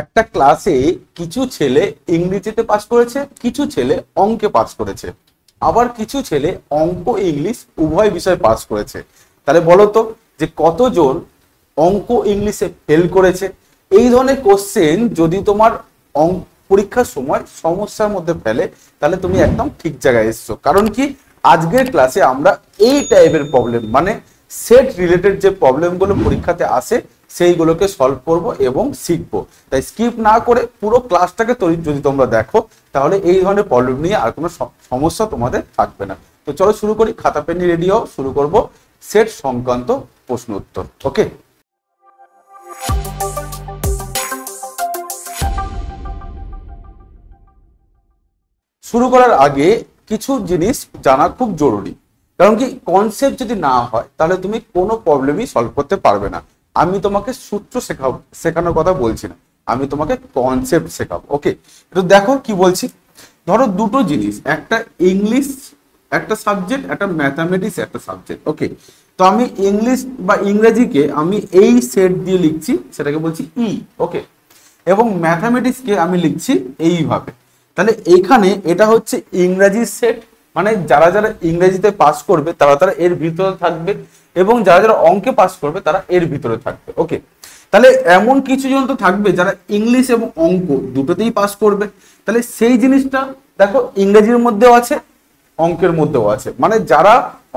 একটা ক্লাসে কিছু ছেলে ইংরেজিতে পাস করেছে কিছু ছেলে অঙ্কে পাস করেছে আবার কিছু ছেলে অঙ্ক ইংলিশ উভয় বিষয়ে পাস করেছে তাহলে বলতো যে কতজন অঙ্ক ইংলিশে ফেল করেছে এই ধরনের কোশ্চেন যদি তোমার অঙ্ক পরীক্ষার সময় সমস্যার মধ্যে ফেলে তাহলে তুমি একদম ঠিক জায়গায় এসছো কারণ কি আজকের ক্লাসে আমরা এই টাইপের প্রবলেম মানে সেট রিলেটেড যে প্রবলেমগুলো পরীক্ষাতে আসে সেইগুলোকে সলভ করব এবং শিখব তাই স্কিপ না করে পুরো ক্লাসটাকে যদি তোমরা দেখো তাহলে এই ধরনের প্রবলেম নিয়ে আর কোনো সমস্যা তোমাদের থাকবে না তো চলো শুরু করি খাতা পেন রেডিও শুরু করব সেট সংক্রান্ত প্রশ্ন উত্তর ওকে শুরু করার আগে কিছু জিনিস জানা খুব জরুরি কারণ কি কনসেপ্ট যদি না হয় তাহলে তুমি কোনো প্রবলেমই সলভ করতে পারবে না আমি তোমাকে সূত্র শেখাব শেখানোর কথা বলছি না আমি তোমাকে কনসেপ্ট শেখাবো ওকে তো দেখো কি বলছি ধরো দুটো জিনিস একটা ইংলিশ একটা সাবজেক্ট একটা ম্যাথামেটিক্স একটা সাবজেক্ট ওকে তো আমি ইংলিশ বা ইংরেজিকে আমি এই সেট দিয়ে লিখছি সেটাকে বলছি ই e, ওকে এবং ম্যাথামেটিক্সকে আমি লিখছি এইভাবে তাহলে এখানে এটা হচ্ছে ইংরাজির সেট মানে যারা যারা ইংরেজিতে পাস করবে তারা তারা এর ভিতরে থাকবে এবং যারা যারা অঙ্কে পাস করবে তারা এর ভিতরে থাকবে ওকে তাহলে এমন কিছু জন তো থাকবে যারা ইংলিশ এবং অঙ্ক দুটোতেই পাস করবে তাহলে সেই জিনিসটা দেখো ইংরেজির মধ্যেও আছে অঙ্কের মধ্যেও আছে মানে যারা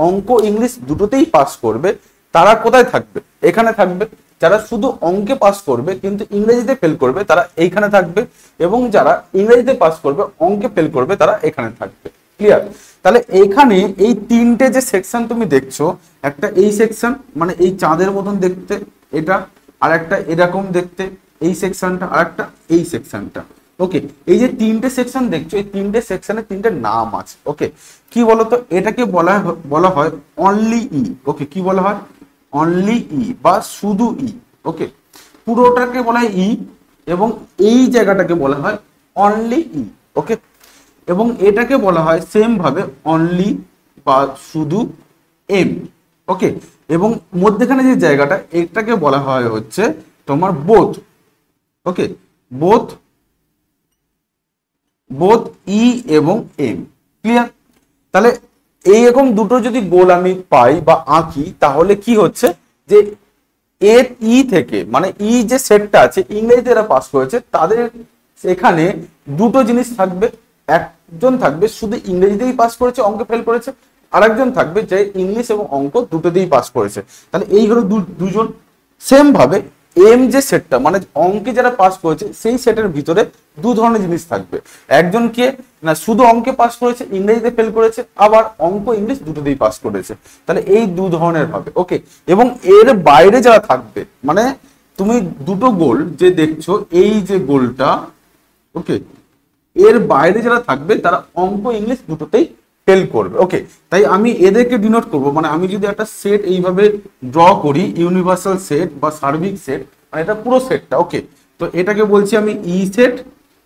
অঙ্ক ইংলিশ দুটোতেই পাস করবে তারা কোথায় থাকবে এখানে থাকবে যারা শুধু অঙ্কে পাস করবে কিন্তু ইংরেজিতে ফেল করবে তারা এইখানে থাকবে এবং যারা ইংরেজিতে পাস করবে অঙ্কে ফেল করবে তারা এখানে থাকবে ক্লিয়ার তাহলে এইখানে এই তিনটে যে সেকশন তুমি দেখছো একটা এই সেকশন মানে এই চাঁদের মতন দেখতে এটা আর একটা এরকম দেখতে এই সেকশনটা আর একটা এই সেকশনটা ওকে এই যে তিনটে সেকশন দেখছো এই তিনটে সেকশনে তিনটে নাম আছে ওকে কি বলতো এটাকে বলা বলা হয় অনলি ই ওকে কি বলা হয় অনলি ই e বা শুধু ই e। ওকে পুরোটাকে বলা হয় ই e এবং এই জায়গাটাকে বলা হয় অনলি ই ওকে এবং এটাকে বলা হয় সেম ভাবে অনলি বা শুধু এম ওকে এবং মধ্যেখানে যে জায়গাটা এটাকে বলা হয় হচ্ছে তোমার বোধ ওকে বোধ বোধ ই এবং এম ক্লিয়ার তাহলে এইরকম দুটো যদি গোল আমি পাই বা আঁকি তাহলে কি হচ্ছে যে এ ই e থেকে মানে ই e যে সেটটা আছে ইংরেজিতে এরা পাস করেছে তাদের সেখানে দুটো জিনিস থাকবে এক একজন থাকবে শুধু ইংরেজিতেই পাস করেছে অঙ্কে ফেল করেছে আরেকজন থাকবে যে ইংলিশ এবং অঙ্ক দুটোতেই পাস করেছে তাহলে এই হলো দুজন সেম ভাবে এম যে সেটটা মানে অঙ্কে যারা পাস করেছে সেই সেটের ভিতরে দু ধরনের জিনিস থাকবে একজন কে না শুধু অঙ্কে পাস করেছে ইংরেজিতে ফেল করেছে আবার অঙ্ক ইংলিশ দুটোতেই পাস করেছে তাহলে এই দু ধরনের হবে ওকে এবং এর বাইরে যারা থাকবে মানে তুমি দুটো গোল যে দেখছো এই যে গোলটা ওকে এর বাইরে যারা থাকবে তারা অঙ্ক ইংলিশ দুটোতেই ফেল করবে ওকে তাই আমি এদেরকে ডিনোট করব মানে আমি যদি একটা সেট এইভাবে ড্র করি ইউনিভার্সাল সেট বা সার্বিক সেট মানে এটা পুরো সেটটা ওকে তো এটাকে বলছি আমি ই e সেট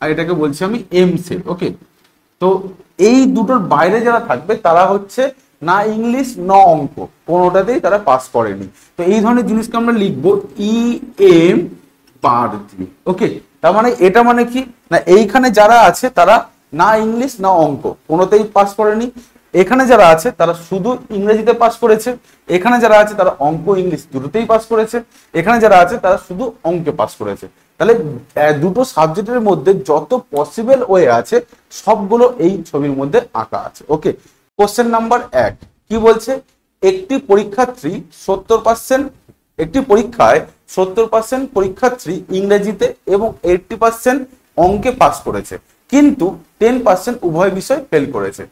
আর এটাকে বলছি আমি এম সেট ওকে তো এই দুটোর বাইরে যারা থাকবে তারা হচ্ছে না ইংলিশ না অঙ্ক কোনোটাতেই তারা পাস করেনি তো এই ধরনের জিনিসকে আমরা লিখবো ই এম পার দিয়ে ওকে তার মানে এটা মানে কি না এইখানে যারা আছে তারা না ইংলিশ না অঙ্ক কোনোতেই পাস করেনি এখানে যারা আছে তারা শুধু ইংরেজিতে পাস করেছে এখানে যারা আছে তারা অঙ্ক ইংলিশ দুটোতেই পাস করেছে এখানে যারা আছে তারা শুধু অঙ্কে পাস করেছে তাহলে দুটো সাবজেক্টের মধ্যে যত পসিবল ওয়ে আছে সবগুলো এই ছবির মধ্যে আঁকা আছে ওকে কোশ্চেন নাম্বার এক কি বলছে একটি পরীক্ষার্থী সত্তর পার্সেন্ট একটি পরীক্ষায় সত্তর পার্সেন্ট পরীক্ষার্থী ইংরেজিতে এবং এইটটি পার্সেন্ট অঙ্কে পাস করেছে কিন্তু টেন পার্সেন্ট উভয় বিষয় ফেল করেছে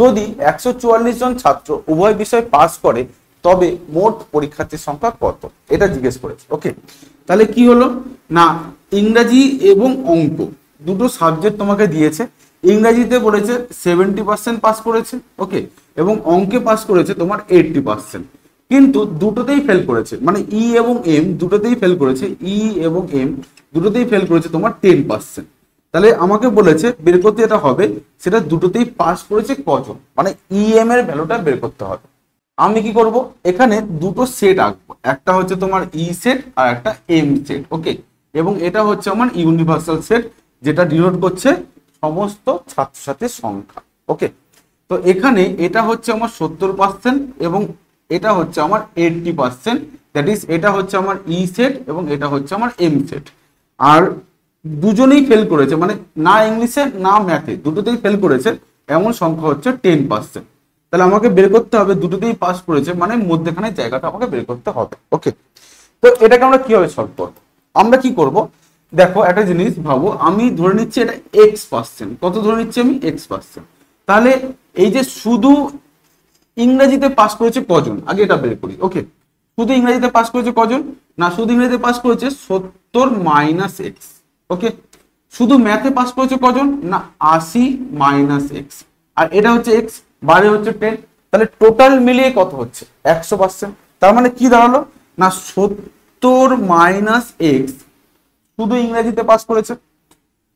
যদি একশো চুয়াল্লিশ জন ছাত্র উভয় বিষয় পাস করে তবে মোট পরীক্ষার্থীর সংখ্যা কত এটা জিজ্ঞেস করেছে ওকে তাহলে কি হলো না ইংরাজি এবং অঙ্ক দুটো সাবজেক্ট তোমাকে দিয়েছে ইংরাজিতে বলেছে সেভেন্টি পার্সেন্ট পাস করেছে ওকে এবং অঙ্কে পাস করেছে তোমার এইটটি পার্সেন্ট কিন্তু দুটোতেই ফেল করেছে মানে ই e এবং এম দুটোতেই ফেল করেছে ই e এবং এম দুটোতেই ফেল করেছে তোমার টেন পার্সেন্ট তাহলে আমাকে বলেছে বের করতে এটা হবে সেটা দুটোতেই পাস করেছে কজন মানে ই e, এম এর ভ্যালুটা বের করতে হবে আমি কি করব এখানে দুটো সেট আঁকবো একটা হচ্ছে তোমার ই সেট আর একটা এম সেট ওকে এবং এটা হচ্ছে আমার ইউনিভার্সাল সেট যেটা ডিনোট করছে সমস্ত ছাত্রছাত্রীর সংখ্যা ওকে তো এখানে এটা হচ্ছে আমার সত্তর পার্সেন্ট এবং এটা হচ্ছে আমার এইটটি পার্সেন্ট দ্যাট ইজ এটা হচ্ছে আমার ই e সেট এবং এটা হচ্ছে আমার এম সেট আর দুজনেই ফেল করেছে মানে না ইংলিশে না ম্যাথে দুটোতেই ফেল করেছে এমন সংখ্যা হচ্ছে টেন পার্সেন্ট তাহলে আমাকে বের করতে হবে দুটোতেই পাস করেছে মানে মধ্যেখানে জায়গাটা আমাকে বের করতে হবে ওকে তো এটাকে আমরা কিভাবে সলভ করব আমরা কি করব দেখো একটা জিনিস ভাবো আমি ধরে নিচ্ছি এটা এক্স পার্সেন্ট কত ধরে নিচ্ছি আমি এক্স পার্সেন্ট তাহলে এই যে শুধু ইংরেজিতে পাস করেছে কজন আগে এটা বের করি ওকে শুধু ইংরেজিতে পাস করেছে কজন না শুধু ইংরেজিতে পাস করেছে সত্তর মাইনাস এক্স ওকে শুধু ম্যাথে পাস করেছে কজন না আশি মাইনাস এক্স আর এটা হচ্ছে এক্স বারে হচ্ছে টেন তাহলে টোটাল মিলিয়ে কত হচ্ছে একশো পার্সেন্ট তার মানে কি দাঁড়ালো না সত্তর মাইনাস এক্স শুধু ইংরেজিতে পাস করেছে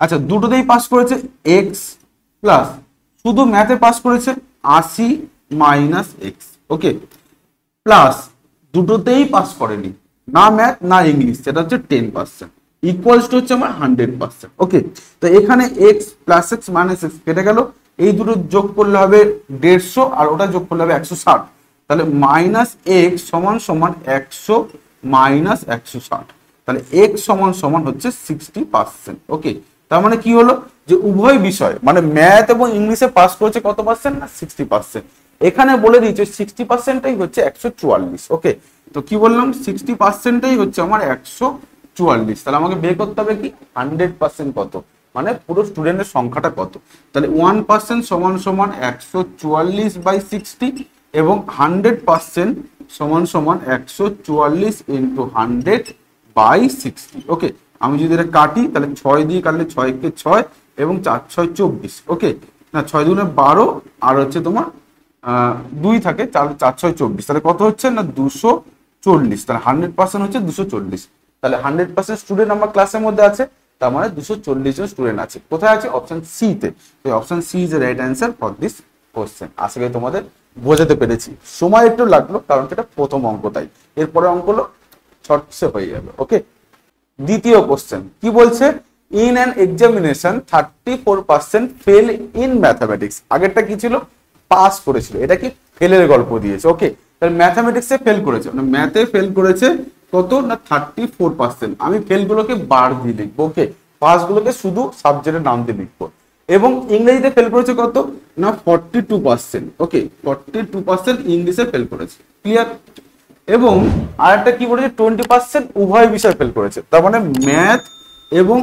আচ্ছা দুটোতেই পাস করেছে এক্স প্লাস শুধু ম্যাথে পাস করেছে আশি মাইনাস এক্স ওকে প্লাস দুটোতেই পাস করেনি না ম্যাথ না ইংলিশ সেটা হচ্ছে টেন পার্সেন্ট ইকুয়ালস টু হচ্ছে আমার হান্ড্রেড পার্সেন্ট ওকে তো এখানে x plus x minus x কেটে গেল এই দুটো যোগ করলে হবে দেড়শো আর ওটা যোগ করলে হবে একশো ষাট তাহলে মাইনাস এক্স সমান সমান একশো মাইনাস একশো ষাট তাহলে এক্স সমান সমান হচ্ছে সিক্সটি পার্সেন্ট ওকে তার মানে কি হলো যে উভয় বিষয় মানে ম্যাথ এবং ইংলিশে পাস করেছে কত পার্সেন্ট না সিক্সটি পার্সেন্ট এখানে বলে দিয়েছে সিক্সটি পার্সেন্টটাই হচ্ছে একশো চুয়াল্লিশ ওকে তো কি বললাম সিক্সটি পার্সেন্টটাই হচ্ছে আমার একশো চুয়াল্লিশ তাহলে আমাকে বের করতে হবে কি হান্ড্রেড পার্সেন্ট কত মানে পুরো স্টুডেন্টের সংখ্যাটা কত তাহলে ওয়ান পার্সেন্ট সমান সমান একশো চুয়াল্লিশ বাই সিক্সটি এবং হান্ড্রেড পার্সেন্ট সমান সমান একশো চুয়াল্লিশ into hundred by sixty okay আমি যদি এটা কাটি তাহলে ছয় দিয়ে কাটলে ছয়কে ছয় এবং চার ছয় চব্বিশ ওকে না ছয় দুনে বারো আর হচ্ছে তোমার দুই থাকে চার চার ছয় চব্বিশ তাহলে কত হচ্ছে না দুশো চল্লিশ তাহলে হান্ড্রেড পার্সেন্ট হচ্ছে দুশো চল্লিশ তাহলে হান্ড্রেড পার্সেন্ট স্টুডেন্ট আমার ক্লাসের মধ্যে আছে তার মানে দুশো চল্লিশ জন স্টুডেন্ট আছে কোথায় আছে অপশন সি তে তো option C is right answer for this question আশা করি তোমাদের বোঝাতে পেরেছি সময় একটু লাগলো কারণ সেটা প্রথম অঙ্ক তাই এরপরে অঙ্ক হলো ছটসে হয়ে যাবে ওকে দ্বিতীয় কোশ্চেন কি বলছে in an examination thirty four percent fail in mathematics আগেরটা কি ছিল পাস করেছিল এটা কি ফেলের গল্প দিয়েছে ওকে তাহলে ম্যাথামেটিক্সে ফেল করেছে মানে ম্যাথে ফেল করেছে কত না থার্টি ফোর পার্সেন্ট আমি ফেলগুলোকে বার দিয়ে লিখবো ওকে পাসগুলোকে শুধু সাবজেক্টের নাম দিয়ে লিখবো এবং ইংরেজিতে ফেল করেছে কত না forty two percent okay forty two percent ইংলিশে ফেল করেছে ক্লিয়ার এবং আর একটা কি বলেছে টোয়েন্টি পার্সেন্ট উভয় বিষয় ফেল করেছে তার মানে ম্যাথ এবং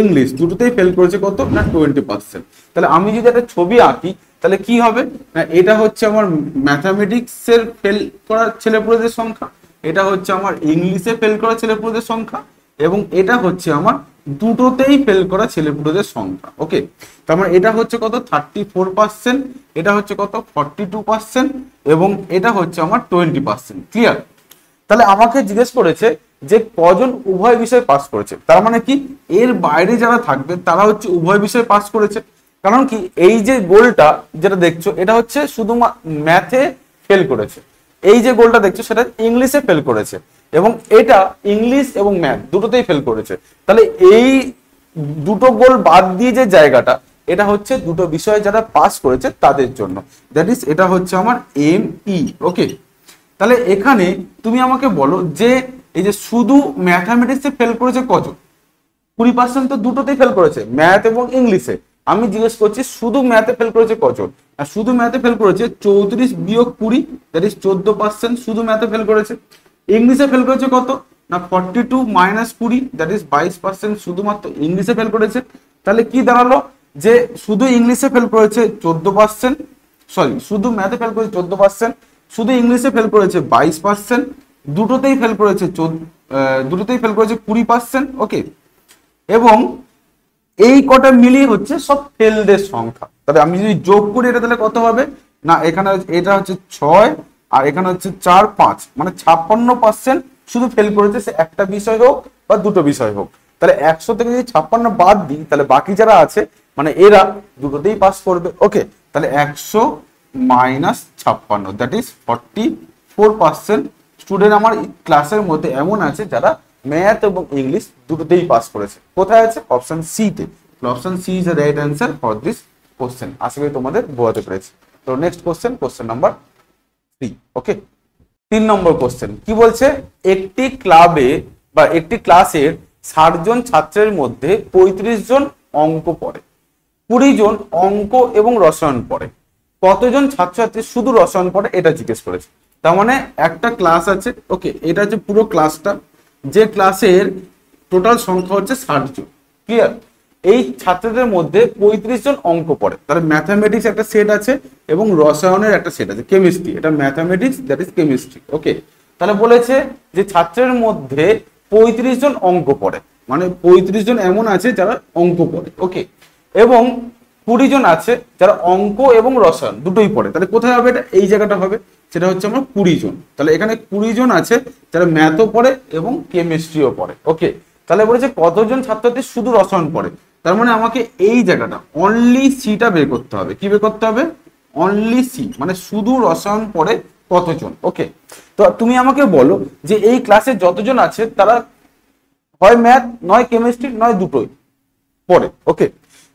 ইংলিশ দুটোতেই ফেল করেছে কত না টোয়েন্টি পার্সেন্ট তাহলে আমি যদি একটা ছবি আঁকি তাহলে কি হবে না এটা হচ্ছে আমার এর ফেল করা ছেলেপুলেদের সংখ্যা এটা হচ্ছে আমার ইংলিশে ফেল করা ছেলেপুলেদের সংখ্যা এবং এটা হচ্ছে আমার দুটোতেই ফেল করা ছেলেপুলেদের সংখ্যা ওকে তার মানে এটা হচ্ছে কত থার্টি ফোর পার্সেন্ট এটা হচ্ছে কত ফর্টি টু পার্সেন্ট এবং এটা হচ্ছে আমার টোয়েন্টি পার্সেন্ট ক্লিয়ার তাহলে আমাকে জিজ্ঞেস করেছে যে কজন উভয় বিষয়ে পাস করেছে তার মানে কি এর বাইরে যারা থাকবে তারা হচ্ছে উভয় বিষয়ে পাস করেছে কারণ কি এই যে গোলটা যেটা দেখছো এটা হচ্ছে শুধু ম্যাথে ফেল করেছে এই যে গোলটা দেখছো সেটা ইংলিশে ফেল করেছে এবং এটা ইংলিশ এবং ম্যাথ দুটোতেই ফেল করেছে তাহলে এই দুটো গোল বাদ দিয়ে যে জায়গাটা এটা হচ্ছে দুটো বিষয়ে যারা পাস করেছে তাদের জন্য দ্যাট ইস এটা হচ্ছে আমার এম ই ওকে তাহলে এখানে তুমি আমাকে বলো যে এই যে শুধু ম্যাথামেটিক্সে ফেল করেছে কজন কুড়ি পার্সেন্ট তো দুটোতেই ফেল করেছে ম্যাথ এবং ইংলিশে আমি জিজ্ঞেস করছি শুধু ম্যাথে ফেল করেছে কজন আর শুধু ম্যাথে ফেল করেছে চৌত্রিশ বিয়োগ কুড়ি দ্যাট ইস চোদ্দ পার্সেন্ট শুধু ম্যাথে ফেল করেছে ইংলিশে ফেল করেছে কত না ফর্টি টু মাইনাস কুড়ি দ্যাট ইস বাইশ পার্সেন্ট শুধুমাত্র ইংলিশে ফেল করেছে তাহলে কি দাঁড়ালো যে শুধু ইংলিশে ফেল করেছে চোদ্দ পার্সেন্ট সরি শুধু ম্যাথে ফেল করেছে চোদ্দ পার্সেন্ট শুধু ইংলিশে ফেল করেছে বাইশ পার্সেন্ট দুটোতেই ফেল করেছে দুটোতেই ফেল করেছে কুড়ি পার্সেন্ট ওকে এবং এই কটা মিলিয়ে হচ্ছে সব ফেলদের সংখ্যা তাহলে আমি যদি যোগ করি এটা তাহলে কত হবে না এখানে এটা হচ্ছে ছয় আর এখানে হচ্ছে চার পাঁচ মানে ছাপ্পান্ন পার্সেন্ট শুধু ফেল করেছে সে একটা বিষয় হোক বা দুটো বিষয় হোক তাহলে একশো থেকে যদি ছাপ্পান্ন বাদ দিই তাহলে বাকি যারা আছে মানে এরা দুটোতেই পাস করবে ওকে তাহলে একশো মাইনাস ছাপ্পান্ন that is forty four percent student আমার ক্লাসের মধ্যে এমন আছে যারা ম্যাথ এবং ইংলিশ দুটোতেই পাস করেছে কোথায় আছে অপশন সি তে option C is the right answer for this question আশা করি তোমাদের বোঝাতে পেরেছি তো next question question number three okay তিন নম্বর কোশ্চেন কি বলছে একটি ক্লাবে বা একটি ক্লাসের ষাট জন ছাত্রের মধ্যে পঁয়ত্রিশ জন অঙ্ক পড়ে কুড়ি জন অঙ্ক এবং রসায়ন পড়ে কতজন ছাত্রছাত্রী শুধু রসায়ন পড়ে এটা জিজ্ঞেস করেছে তার মানে একটা ক্লাস আছে ওকে এটা হচ্ছে পুরো ক্লাসটা যে ক্লাসের টোটাল সংখ্যা হচ্ছে ষাট জন ক্লিয়ার এই ছাত্রদের মধ্যে পঁয়ত্রিশ জন অঙ্ক পড়ে তাহলে ম্যাথামেটিক্স একটা সেট আছে এবং রসায়নের একটা সেট আছে কেমিস্ট্রি এটা mathematics that is chemistry okay তাহলে বলেছে যে ছাত্রের মধ্যে পঁয়ত্রিশ জন অঙ্ক পড়ে মানে পঁয়ত্রিশ জন এমন আছে যারা অঙ্ক পড়ে ওকে এবং কুড়ি জন আছে যারা অঙ্ক এবং রসায়ন দুটোই পড়ে তাহলে কোথায় হবে এটা এই জায়গাটা হবে সেটা হচ্ছে আমার কুড়ি জন তাহলে এখানে কুড়ি জন আছে যারা ম্যাথও পড়ে এবং কেমিস্ট্রিও পড়ে ওকে তাহলে বলেছে কতজন ছাত্রদের শুধু রসায়ন পড়ে তার মানে আমাকে এই জায়গাটা অনলি সিটা বের করতে হবে কি বের করতে হবে অনলি সি মানে শুধু রসায়ন পড়ে কতজন ওকে তো তুমি আমাকে বলো যে এই ক্লাসে যতজন আছে তারা হয় ম্যাথ নয় কেমিস্ট্রি নয় দুটোই পড়ে ওকে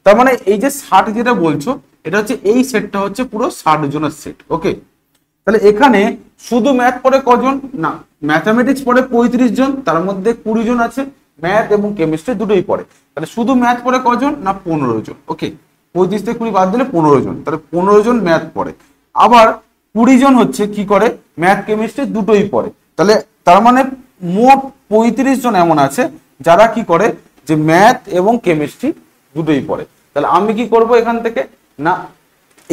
তার মানে এই যে ষাট যেটা বলছো এটা হচ্ছে এই সেটটা হচ্ছে পুরো ষাট জনের সেট ওকে তাহলে এখানে শুধু ম্যাথ পড়ে কজন না ম্যাথামেটিক্স পড়ে পঁয়ত্রিশ জন তার মধ্যে কুড়ি জন আছে ম্যাথ এবং কেমিস্ট্রি দুটোই পড়ে তাহলে শুধু ম্যাথ পড়ে কজন না পনেরো জন ওকে পঁয়ত্রিশ থেকে কুড়ি বাদ দিলে পনেরো জন তাহলে পনেরো জন ম্যাথ পড়ে আবার কুড়ি জন হচ্ছে কি করে ম্যাথ কেমিস্ট্রি দুটোই পড়ে তাহলে তার মানে মোট পঁয়ত্রিশ জন এমন আছে যারা কি করে যে ম্যাথ এবং কেমিস্ট্রি দুটোই পড়ে তাহলে আমি কি করব এখান থেকে না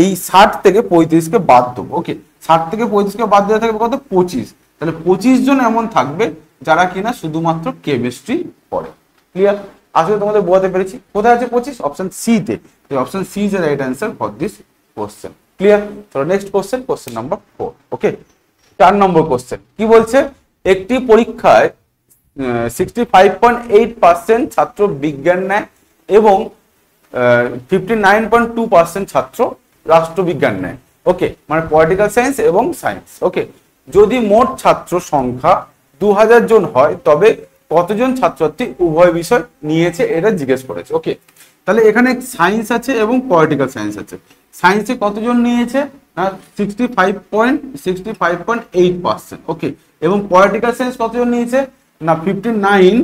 এই ষাট থেকে পঁয়ত্রিশকে বাদ দেবো ওকে ষাট থেকে পঁচিশকে বাদ দেওয়া থাকবে কত পঁচিশ তাহলে পঁচিশ জন এমন থাকবে যারা কিনা শুধুমাত্র কেমিস্ট্রি পড়ে ক্লিয়ার আসলে তোমাদের বোঝাতে পেরেছি কোথায় আছে পঁচিশ অপশন সি তে option C is right answer for this question clear তাহলে next question question number four okay চার নম্বর কোশ্চেন কি বলছে একটি পরীক্ষায় sixty five point eight percent ছাত্র বিজ্ঞান নেয় এবং fifty nine point two percent ছাত্র রাষ্ট্রবিজ্ঞান নেয় ওকে মানে পলিটিক্যাল সায়েন্স এবং সায়েন্স ওকে যদি মোট ছাত্র সংখ্যা দু জন হয় তবে কতজন ছাত্রছাত্রী উভয় বিষয় নিয়েছে এটা জিজ্ঞেস করেছে ওকে তাহলে এখানে সায়েন্স আছে এবং পলিটিক্যাল সায়েন্স আছে সায়েন্সে কতজন নিয়েছে না sixty five point sixty five point eight percent okay এবং পলিটিক্যাল সায়েন্স কতজন নিয়েছে না fifty nine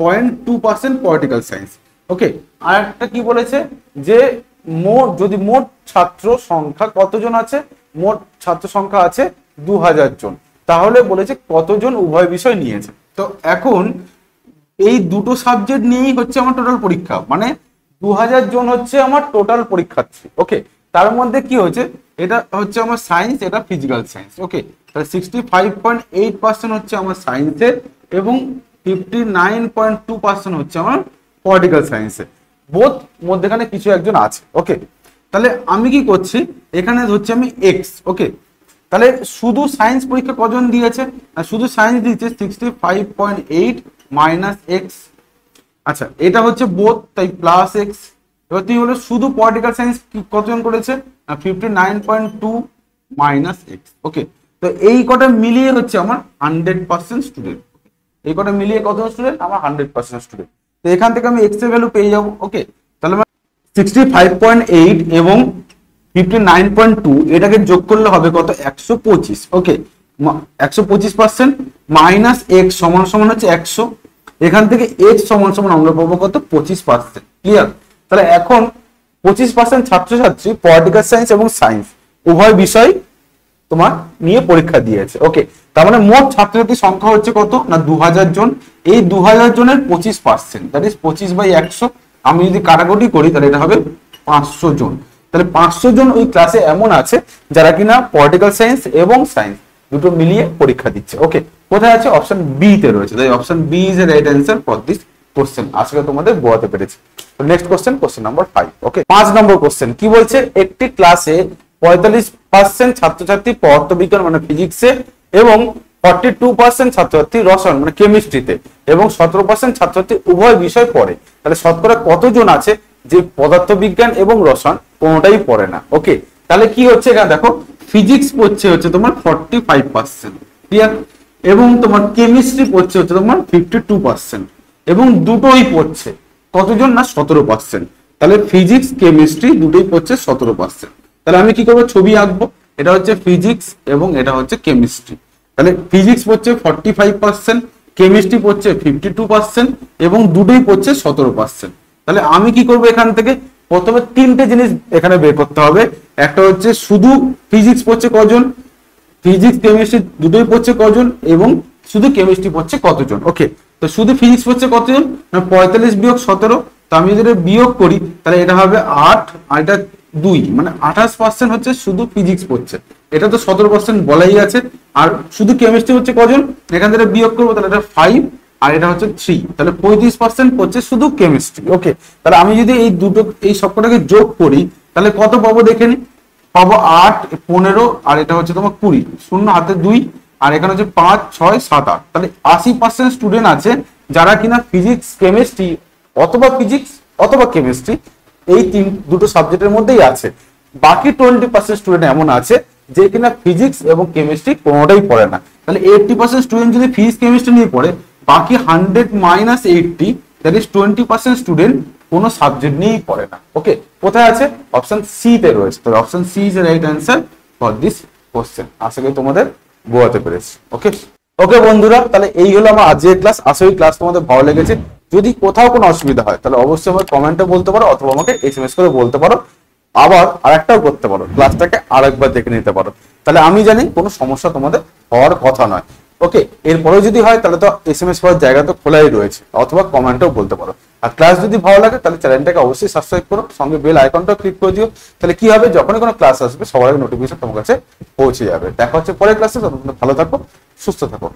point two percent political science okay আর একটা কি বলেছে যে মোট যদি মোট ছাত্র সংখ্যা কতজন আছে মোট ছাত্র সংখ্যা আছে দু জন তাহলে বলেছে কতজন উভয় বিষয় নিয়েছে তো এখন এই দুটো সাবজেক্ট নিয়েই হচ্ছে আমার টোটাল পরীক্ষা মানে দু জন হচ্ছে আমার টোটাল পরীক্ষার্থী ওকে তার মধ্যে কি হয়েছে এটা হচ্ছে আমার সায়েন্স এটা ফিজিক্যাল সায়েন্স ওকে তাহলে sixty five point eight percent হচ্ছে আমার সায়েন্সের এবং fifty nine point two percent হচ্ছে আমার পলিটিক্যাল সায়েন্সে বোধ মধ্যেখানে কিছু একজন আছে ওকে তাহলে আমি কি করছি এখানে ধরছি আমি এক্স ওকে তাহলে শুধু সায়েন্স পরীক্ষা কজন দিয়েছে শুধু সায়েন্স দিয়েছে sixty five point eight minus x আচ্ছা এটা হচ্ছে বোধ তাই প্লাস এক্স এবার তুই হলো শুধু পলিটিক্যাল সায়েন্স কতজন করেছে fifty nine point two minus x okay তো এই কটা মিলিয়ে হচ্ছে আমার হান্ড্রেড পার্সেন্ট স্টুডেন্ট এই কটা মিলিয়ে কত স্টুডেন্ট আমার হান্ড্রেড পার্সেন্ট স্টুডেন্ট তো এখান থেকে আমি এক্স এর ভ্যালু পেয়ে যাবো okay sixty five point eight এবং ফিফটি নাইন পয়েন্ট টু এটাকে যোগ করলে হবে কত একশো পঁচিশ ওকে একশো পঁচিশ পার্সেন্ট মাইনাস এক্স সমান সমান হচ্ছে একশো এখান থেকে এক্স সমান সমান আমরা পাবো কত পঁচিশ পার্সেন্ট ক্লিয়ার তাহলে এখন পঁচিশ পার্সেন্ট ছাত্রছাত্রী পলিটিক্যাল সায়েন্স এবং সায়েন্স উভয় বিষয় তোমার নিয়ে পরীক্ষা দিয়েছে ওকে তার মানে মোট ছাত্রছাত্রীর সংখ্যা হচ্ছে কত না দু জন এই দু জনের পঁচিশ পার্সেন্ট দ্যাট ইজ পঁচিশ বাই একশো আমি যদি কাটাকুটি করি তাহলে এটা হবে পাঁচশো জন তাহলে পাঁচশো জন ওই ক্লাসে এমন আছে যারা কিনা পলিটিক্যাল সায়েন্স এবং সায়েন্স দুটো মিলিয়ে পরীক্ষা দিচ্ছে ওকে কোথায় আছে অপশন বি তে রয়েছে তাই option B is a right answer for this question আজকে তোমাদের বোঝাতে পেরেছি next question question number five okay পাঁচ নম্বর কোশ্চেন কি বলছে একটি ক্লাসে পঁয়তাল্লিশ পার্সেন্ট ছাত্রছাত্রী পদার্থবিজ্ঞান মানে ফিজিক্সে এবং ফর্টি টু পার্সেন্ট ছাত্রছাত্রী রসায়ন মানে কেমিস্ট্রিতে এবং সতেরো পার্সেন্ট ছাত্রছাত্রী উভয় বিষয় পড়ে তাহলে শতকরা কতজন আছে যে পদার্থবিজ্ঞান এবং রসায়ন কোনোটাই পড়ে না ওকে তাহলে কি হচ্ছে এখানে দেখো ফিজিক্স পড়ছে হচ্ছে তোমার ফর্টি ফাইভ পার্সেন্ট ক্লিয়ার এবং তোমার কেমিস্ট্রি পড়ছে হচ্ছে তোমার ফিফটি টু পার্সেন্ট এবং দুটোই পড়ছে কতজন না সতেরো পার্সেন্ট তাহলে ফিজিক্স কেমিস্ট্রি দুটোই পড়ছে সতেরো পার্সেন্ট তাহলে আমি কি করবো ছবি আঁকবো এটা হচ্ছে ফিজিক্স এবং এটা হচ্ছে কেমিস্ট্রি তাহলে ফিজিক্স পড়ছে ফর্টি ফাইভ পার্সেন্ট কেমিস্ট্রি পড়ছে ফিফটি টু পার্সেন্ট এবং দুটোই পড়ছে সতেরো পার্সেন্ট তাহলে আমি কি করব এখান থেকে প্রথমে তিনটে জিনিস এখানে বের করতে হবে একটা হচ্ছে শুধু ফিজিক্স পড়ছে কজন ফিজিক্স কেমিস্ট্রি দুটোই পড়ছে কজন এবং শুধু কেমিস্ট্রি পড়ছে কতজন ওকে তো শুধু ফিজিক্স পড়ছে কতজন পঁয়তাল্লিশ বিয়োগ সতেরো তো আমি যদি বিয়োগ করি তাহলে এটা হবে আট আর এটা দুই মানে আঠাশ পার্সেন্ট হচ্ছে শুধু ফিজিক্স পড়ছে এটা তো সতেরো পার্সেন্ট বলাই আছে আর শুধু কেমিস্ট্রি হচ্ছে কজন এখান থেকে বিয়োগ করবো তাহলে এটা ফাইভ আর এটা হচ্ছে থ্রি তাহলে পঁয়ত্রিশ পার্সেন্ট হচ্ছে শুধু কেমিস্ট্রি ওকে তাহলে আমি যদি এই দুটো এই সবকটাকে যোগ করি তাহলে কত পাবো দেখে নি পাবো আট পনেরো আর এটা হচ্ছে তোমার কুড়ি শূন্য হাতে দুই আর এখানে হচ্ছে পাঁচ ছয় সাত আট তাহলে আশি পার্সেন্ট স্টুডেন্ট আছে যারা কিনা ফিজিক্স কেমিস্ট্রি অথবা ফিজিক্স অথবা কেমিস্ট্রি এই তিন দুটো সাবজেক্টের মধ্যেই আছে বাকি টোয়েন্টি পার্সেন্ট স্টুডেন্ট এমন আছে যে কিনা ফিজিক্স এবং কেমিস্ট্রি কোনোটাই পড়ে না তাহলে এইটটি পার্সেন্ট স্টুডেন্ট যদি ফিজিক্স কেমিস্ট্রি নিয়ে পড়ে বাকি hundred minus eighty that is twenty percent student কোনো সাবজেক্ট নিয়েই পড়ে না ওকে কোথায় আছে অপশন সি তে রয়েছে তাহলে option C is right answer for this question আশা করি তোমাদের বোঝাতে পেরেছি ওকে ওকে বন্ধুরা তাহলে এই হলো আমার আজকের ক্লাস আশা করি ক্লাস তোমাদের ভালো লেগেছে যদি কোথাও কোনো অসুবিধা হয় তাহলে অবশ্যই আমার কমেন্টে বলতে পারো অথবা আমাকে এস এম এস করে বলতে পারো আবার আরেকটাও করতে পারো ক্লাসটাকে আরেকবার দেখে নিতে পারো তাহলে আমি জানি কোনো সমস্যা তোমাদের হওয়ার কথা নয় ওকে এরপরেও যদি হয় তাহলে তো এস এম এস পাওয়ার জায়গা তো খোলাই রয়েছে অথবা কমেন্টও বলতে পারো আর ক্লাস যদি ভালো লাগে তাহলে চ্যানেলটাকে অবশ্যই সাবস্ক্রাইব করো সঙ্গে বেল আইকনটাও ক্লিক করে দিও তাহলে কি হবে যখনই কোনো ক্লাস আসবে সবার আগে নোটিফিকেশন তোমার কাছে পৌঁছে যাবে দেখা হচ্ছে পরের ক্লাসে ভালো থাকো সুস্থ থাকো